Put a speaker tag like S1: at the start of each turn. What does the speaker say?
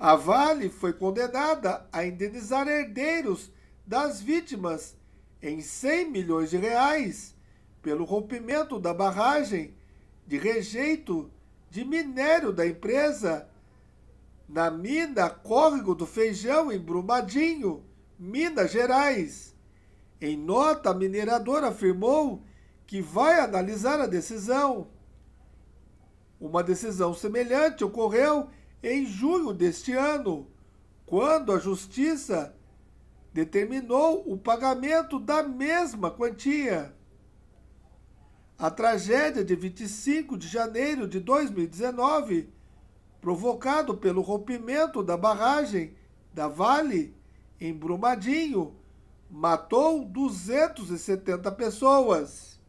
S1: A Vale foi condenada a indenizar herdeiros das vítimas em 100 milhões de reais pelo rompimento da barragem de rejeito de minério da empresa na mina Córrego do Feijão, em Brumadinho, Minas Gerais. Em nota, a mineradora afirmou que vai analisar a decisão. Uma decisão semelhante ocorreu em junho deste ano, quando a Justiça determinou o pagamento da mesma quantia. A tragédia de 25 de janeiro de 2019, provocado pelo rompimento da barragem da Vale em Brumadinho, matou 270 pessoas.